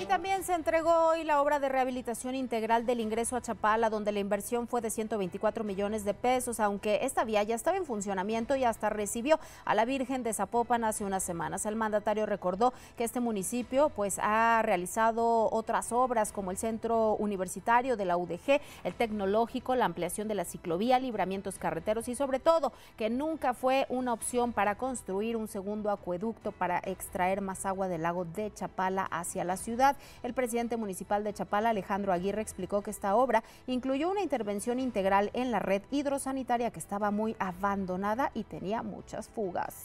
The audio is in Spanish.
Y también se entregó hoy la obra de rehabilitación integral del ingreso a Chapala, donde la inversión fue de 124 millones de pesos, aunque esta vía ya estaba en funcionamiento y hasta recibió a la Virgen de Zapopan hace unas semanas. El mandatario recordó que este municipio pues ha realizado otras obras como el centro universitario de la UDG, el tecnológico, la ampliación de la ciclovía, libramientos carreteros y sobre todo que nunca fue una opción para construir un segundo acueducto para extraer más agua del lago de Chapala hacia la ciudad. El presidente municipal de Chapala, Alejandro Aguirre, explicó que esta obra incluyó una intervención integral en la red hidrosanitaria que estaba muy abandonada y tenía muchas fugas.